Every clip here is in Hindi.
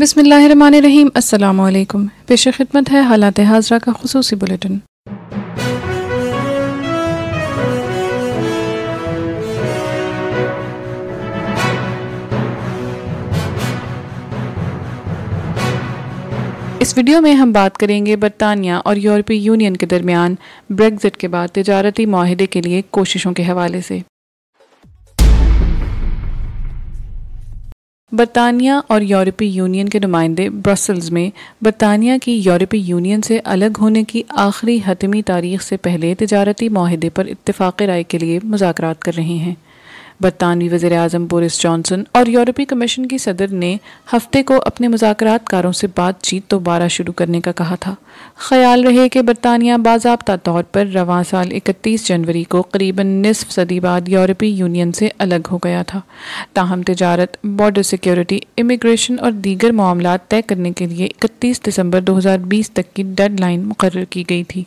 बसमीम् अल्लाम पेश खिदमत है हालात हाजरा का खसूस बुलेटिन इस वीडियो में हम बात करेंगे बरतानिया और यूरोपीय यूनियन के दरमियान ब्रेग्जिट के बाद तजारती माहिदे के लिए कोशिशों के हवाले से बरतानिया और यूरोपीय यूनियन के नुमाइंदे ब्रसल्स में बरतानिया की यूरोपीय यूनियन से अलग होने की आखिरी हतमी तारीख से पहले तजारती माहदे पर इतफ़ाक़ राय के लिए मुजाकर कर रहे हैं बरतानवी वज़र अजम बोरिस जॉनसन और यूरोपीय कमीशन की सदर ने हफ्ते को अपने मुजाकरों से बातचीत दोबारा शुरू करने का कहा था ख्याल रहे कि बरतानिया बाबा तौर पर रवा साल इकतीस जनवरी को करीबन निसफ सदी बाद यूरोपीय यूनियन से अलग हो गया था ताहम तजारत बॉर्डर सिक्योरिटी इमिग्रेशन और दीगर मामला तय करने के लिए इकतीस दिसंबर दो हजार बीस तक की डेड लाइन मुकर की गई थी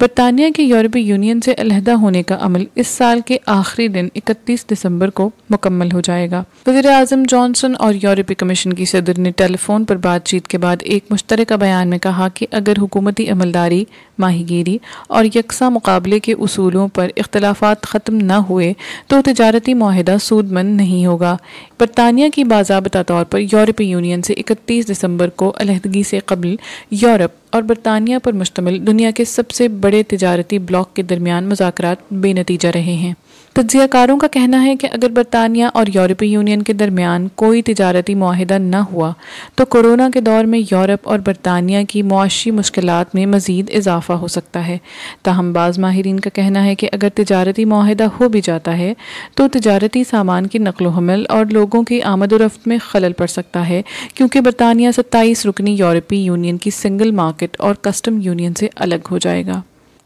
बरतानिया के यूरोपीय यूनियन से अलहदा होने का अमल इस साल के आखिरी दिन इकतीस दिसंबर को मुकम्मल हो जाएगा वजीर अजम जॉनसन और यूरोपीय कमीशन की सदर ने टेलीफोन पर बातचीत के बाद एक मुश्तरक बयान में कहा कि अगर हुकूमती अमलदारी माहिगीरी और यकसा मुकाबले के असूलों पर अख्तलाफा ख़त्म न हुए तो तजारती माहदा सूदमंद नहीं होगा बरतानिया की बाजाबता तौर पर यूरोपीय यूनियन से इकतीस दिसंबर को अलहदगी से कबल यूरोप और बरतानिया पर मुश्तमिल दुनिया के सबसे बड़े तजारती ब्लॉक के दरमियान मुजाकर बेनतीजा रहे हैं तजियाकारों का कहना है कि अगर बरतानिया और यूरोपीय यूनियन के दरमियान कोई तजारती माहिदा न हुआ तो कोरोना के दौर में यूरोप और बरतानिया की मुआशी मुश्किल में मज़ीद इजाफा हो सकता है ताहम बाज़ माहरीन का कहना है कि अगर तजारती माहिदा हो भी जाता है तो तजारती सामान की नकल हमल और लोगों की आमद रफ्त में खलल पड़ सकता है क्योंकि बरतानिया सत्ताईस रुकनी यूरोपीय यूनियन की सिंगल मार्केट और कस्टम यूनियन से अलग हो जाएगा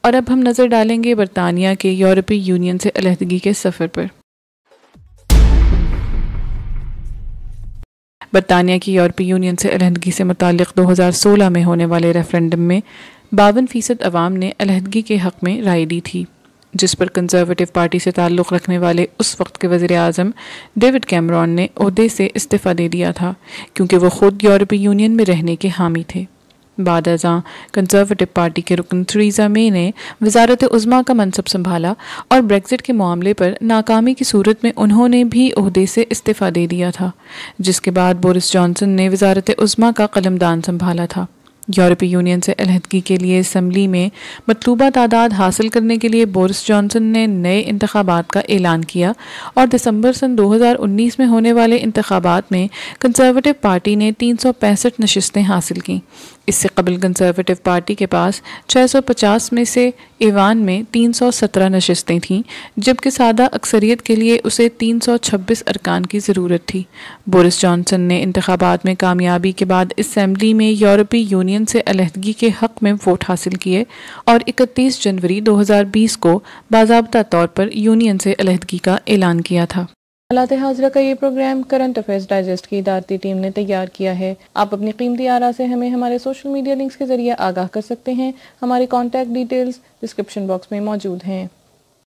और अब हम नज़र डालेंगे बरतानिया के यूरोपीय यूनियन से अलहदगी के सफ़र पर बरतानिया की यूरोपीय यूनियन से अलहदगी से मुतल 2016 में होने वाले रेफरेंडम में बावन फ़ीसद अवाम ने अलहदगी के हक़ में राय दी थी जिस पर कंजर्वेटिव पार्टी से ताल्लुक़ रखने वाले उस वक्त के वज़र अजम डेविड कैमरॉन ने अहदे से इस्तीफ़ा दे दिया था क्योंकि वह ख़ुद यूरोपीय यूनियन में रहने के हामी थे बाद अजा कंजर्वेटिव पार्टी के रुकन थ्रीजा मे ने वजारत उज़मा का मनसब संभाला और ब्रेगजिट के मामले पर नाकामी की सूरत में उन्होंने भी अहदे से इस्तीफ़ा दे दिया था जिसके बाद बोरिस जॉनसन ने वजारत उज़मा का कलमदान संभाला था यूरोपीय यूनियन से अलहदगी के लिए इसम्बली में मतलूबा तादाद हासिल करने के लिए बोरिस जॉनसन ने नए इंतबात का ऐलान किया और दिसंबर सन 2019 में होने वाले इंतबात में कंजर्वेटिव पार्टी ने तीन सौ पैंसठ नशस्तें हासिल कं इससे कबल कंजर्वेटिव पार्टी के पास 650 में से ईवान में 317 नशस्तें थीं जबकि सादा अक्सरीत के लिए उसे 326 अरकान की ज़रूरत थी बोरिस जॉनसन ने इंतबात में कामयाबी के बाद इसम्बली में यूरोपीय यूनियन यूनियन से अलहदगी के हक में वोट हासिल किए और 31 जनवरी 2020 को बाबा तौर पर यूनियन से अलहदगी का ऐलान किया था हालात हाजरा का ये प्रोग्राम करंट अफेयर्स डाइजेस्ट की इदारती टीम ने तैयार किया है आप अपनी कीमती आरा से हमें हमारे सोशल मीडिया लिंक्स के जरिए आगाह कर सकते हैं हमारे कॉन्टैक्ट डिटेल्स डिस्क्रिप्शन बॉक्स में मौजूद हैं